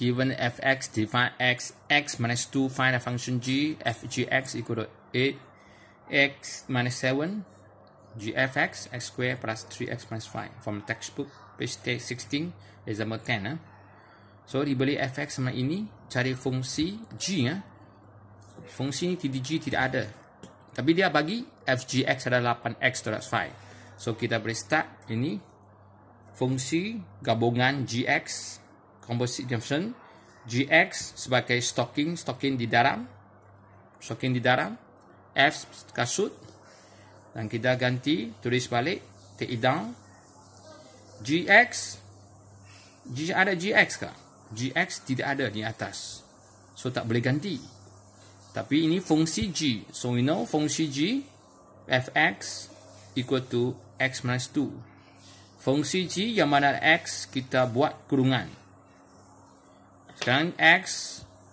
given fx define x x minus 2 find a function g f g x equal to 8 x minus 7 f x x square plus 3x minus 5 from textbook page 16 example 10 eh. Ah. so diberi fx sama ini cari fungsi g eh. fungsi ini g tidak ada tapi dia bagi f g x ada 8x plus 5 so kita boleh start ini fungsi gabungan gx composite junction GX sebagai stocking stocking di dalam stocking di dalam F kasut dan kita ganti tulis balik take it down GX G, ada GX ke? GX tidak ada di atas so tak boleh ganti tapi ini fungsi G so we know fungsi G FX equal to X minus 2 fungsi G yang mana X kita buat kurungan sekarang X,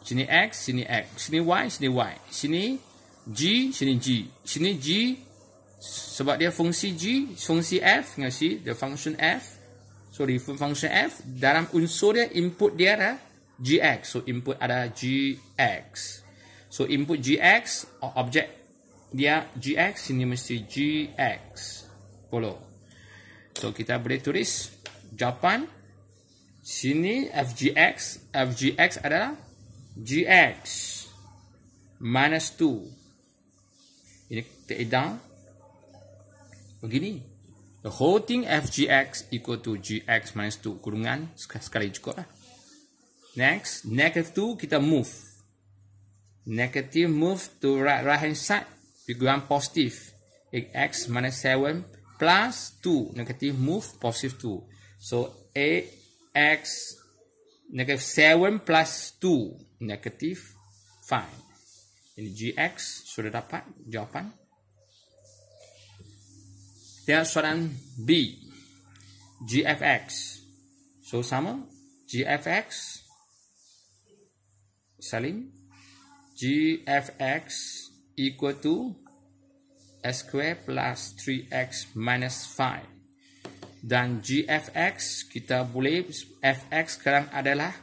sini X, sini X, sini Y, sini Y. Sini G, sini G. Sini G sebab dia fungsi G, fungsi F, ngasi the function F. Sorry, function F dalam unsur dia input dia ada GX. So input ada GX. So input GX objek dia GX sini mesti GX. Follow. So kita boleh tulis jawapan 1 Sini FGX. FGX adalah GX. Minus 2. Ini kita edang. Begini. The whole thing FGX equal to GX minus 2. Kurungan sekali cukup lah. Next. Negative 2 kita move. Negative move to right, right hand side. Figuran positif. X minus 7 plus 2. Negative move positif 2. So 8 x negative 7 plus 2 negative 5. Ini gx sudah dapat jawapan. Tengok soalan B. gfx. So sama. gfx. Salim. gfx equal to x square plus 3x minus 5 dan GFX kita boleh FX sekarang adalah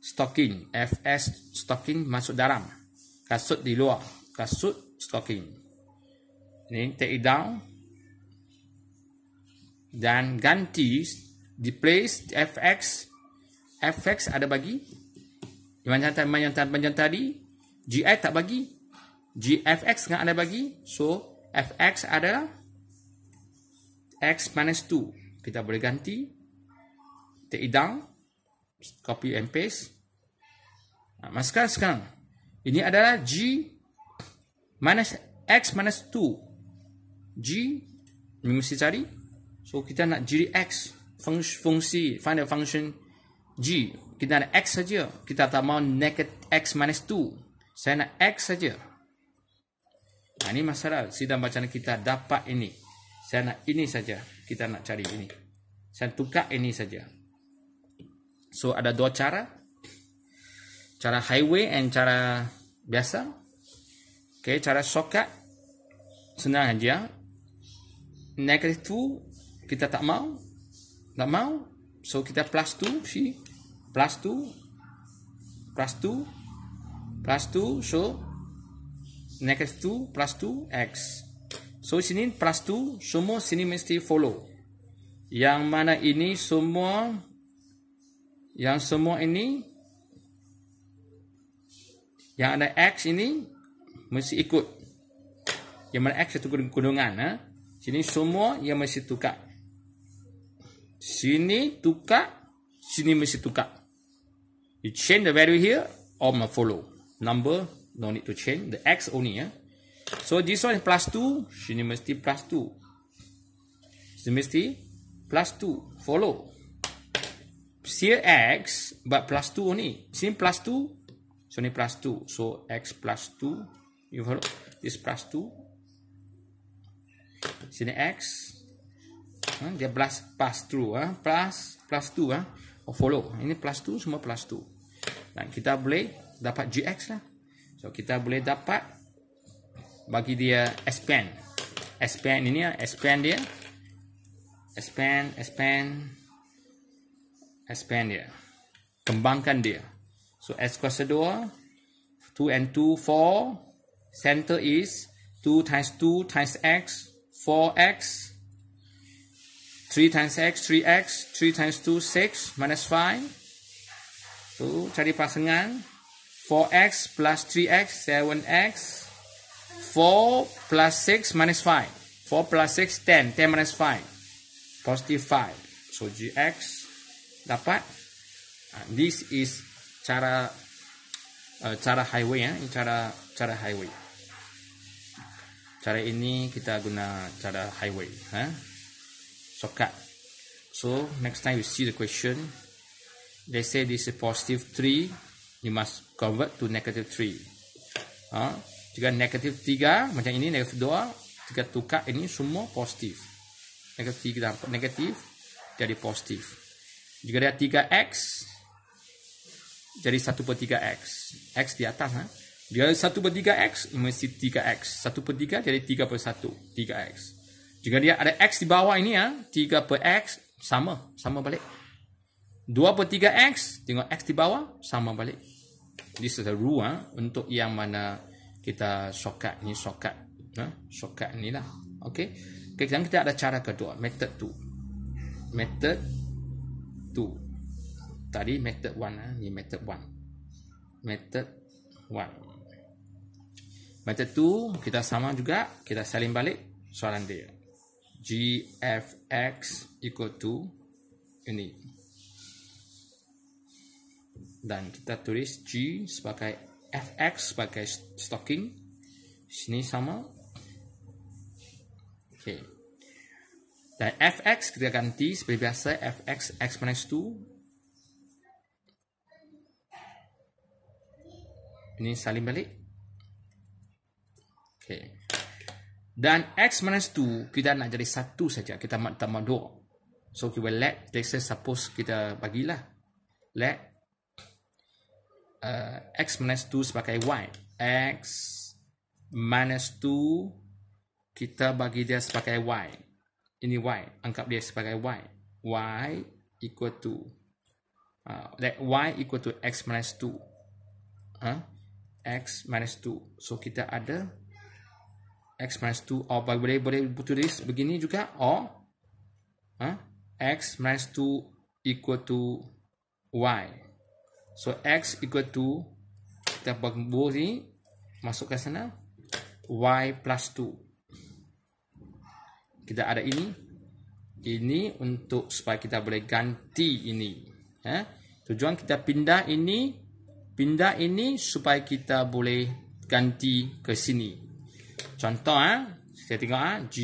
stocking FS stocking masuk dalam kasut di luar kasut stocking ni take it down dan ganti di place FX FX ada bagi macam yang tadi macam tadi GI tak bagi GFX tak ada bagi so FX adalah x minus 2. Kita boleh ganti. Take it down. Copy and paste. Nah, Masa sekarang. Ini adalah g minus x minus 2. G. Ini mesti cari. So kita nak jiri x. Fungsi, fungsi. Find the function g. Kita nak x saja. Kita tak mahu negative x minus 2. Saya nak x saja. Nah, ini masalah. Sedang bacaan kita dapat ini. Saya nak ini saja. Kita nak cari ini. Saya tukar ini saja. So ada dua cara. Cara highway and cara biasa. Okay, cara shortcut. Senang saja. Negative two, kita tak mau. Tak mau. So kita plus two, si, Plus two. Plus two. Plus two, so. Negative two, plus two, x. So sini plus tu semua sini mesti follow. Yang mana ini semua yang semua ini yang ada X ini mesti ikut. Yang mana X itu gunungan. Ha? Sini semua yang mesti tukar. Sini tukar. Sini mesti tukar. You change the value here or my follow. Number no need to change. The X only. Ya. So this one plus 2 Sini mesti plus 2 Sini mesti plus 2 Follow Here x But plus 2 only Sini plus 2 So ni plus 2 So x plus 2 You follow This plus 2 Sini x ha? Dia plus pass through ha? Plus plus 2 ha? oh, Follow Ini plus 2 Semua plus 2 Dan kita boleh Dapat gx lah So kita boleh dapat bagi dia expand expand ini ya expand dia expand expand expand dia kembangkan dia so x kuasa 2 2 and 2 4 center is 2 times 2 times x 4x 3 times x 3x 3 times 2 6 minus 5 so cari pasangan 4x plus 3x 7x 4 plus 6 minus 5. 4 plus 6, 10. 10 minus 5. Positive 5. So, GX dapat. And ah, this is cara uh, cara highway. Ya. Ini cara, cara highway. Cara ini kita guna cara highway. Ha? Shortcut. So, next time you see the question. They say this is positive 3. You must convert to negative 3. Ha? Ah, jika negatif 3 macam ini negatif 2, jika tukar ini semua positif. Negatif 3 dapat negatif jadi positif. Jika dia 3x jadi 1/3x. X di atas ha. Jika 1/3x mesti 3x. 1/3 jadi 3/1, 3x. Jika dia ada x di bawah ini ya, ha, per x sama, sama balik. 2/3x tengok x di bawah sama balik. This is the rule ha, untuk yang mana kita shortcut ni shortcut ha? shortcut ni lah ok kita kita ada cara kedua method tu method tu tadi method one ha? ni method one method one method tu kita sama juga kita saling balik soalan dia gfx equal to ini dan kita tulis g sebagai fx sebagai stocking sini sama oke okay. dan fx kita ganti seperti biasa fx x minus 2 ini salin balik oke okay. dan x minus 2 kita nak jadi satu saja kita tambah 2 so kita let let's suppose kita bagilah let uh, x minus 2 sebagai y. x minus 2 kita bagi dia sebagai y. Ini y. Anggap dia sebagai y. y equal to uh, that y equal to x minus 2. Huh? x minus 2. So kita ada x minus 2. Oh, boleh, boleh tulis begini juga. Oh, huh? x minus 2 equal to y. So x equal to kita bagi ni masukkan sana y plus 2. Kita ada ini. Ini untuk supaya kita boleh ganti ini. Eh? Tujuan kita pindah ini pindah ini supaya kita boleh ganti ke sini. Contoh eh? saya tengok eh? G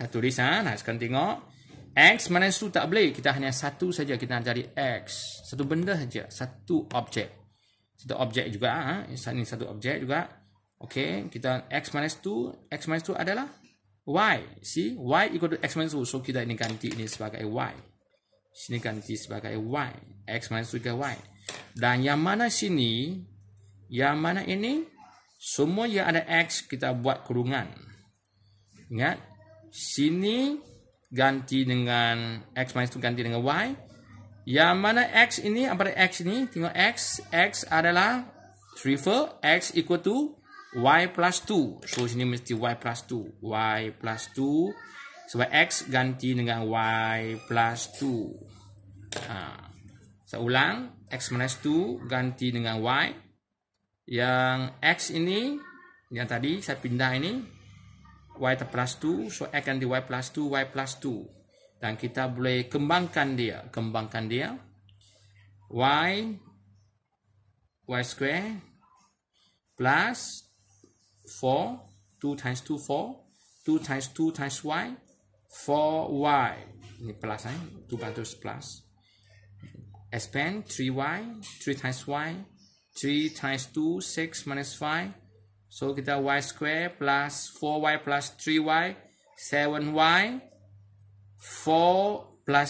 saya tulis eh? Ah. nah, sekarang tengok X mana satu tak boleh. Kita hanya satu saja kita nak cari X. Satu benda saja. Satu objek. Satu objek juga. Ha? Ah, eh, ini satu objek juga. Okey. Kita X mana satu. X mana satu adalah Y. See? Y equal to X mana satu. So, kita ini ganti ini sebagai Y. Sini ganti sebagai Y. X mana satu juga Y. Dan yang mana sini? Yang mana ini? Semua yang ada X kita buat kurungan. Ingat? Sini ganti dengan x minus 2 ganti dengan y. Yang mana x ini, apa dia x ini? Tengok x, x adalah triple, x equal to y plus 2. So, sini mesti y plus 2. Y plus 2. Sebab x ganti dengan y plus 2. Ha. Saya ulang, x minus 2 ganti dengan y. Yang x ini, yang tadi saya pindah ini, y plus 2 so x and y plus 2 y plus 2 dan kita boleh kembangkan dia kembangkan dia y y square plus 4 2 times 2 4 2 times 2 times y 4y ni plus eh 2 plus plus expand 3y 3 times y 3 times 2 6 minus 5 So kita y square plus 4y plus 3y 7y 4 plus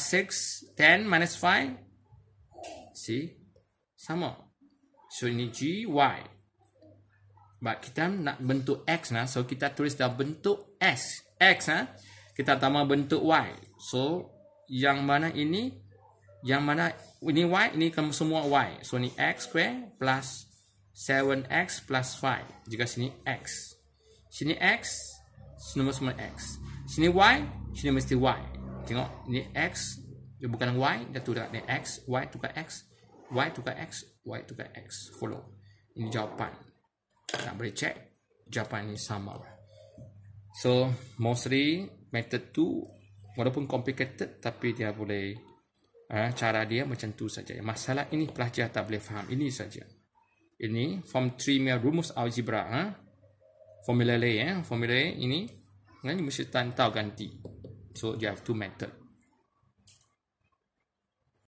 6 10 minus 5 See Sama So ini g y But kita nak bentuk x nah. So kita tulis dah bentuk s X nah. Kita tambah bentuk y So yang mana ini Yang mana ini y Ini kan semua y So ini x square plus 4 7x plus 5 Jika sini x Sini x Sini semua x Sini y Sini mesti y Tengok Ini x Dia bukan y Dia tukar ni x Y tukar x Y tukar x Y tukar x Follow Ini jawapan Nak boleh check Jawapan ini sama So Mostly Method 2 Walaupun complicated Tapi dia boleh eh, Cara dia macam tu saja Masalah ini pelajar tak boleh faham Ini saja ini form 3 mia rumus algebra ha? formula lain eh? formula ini kan mesti tahu ganti so you have two method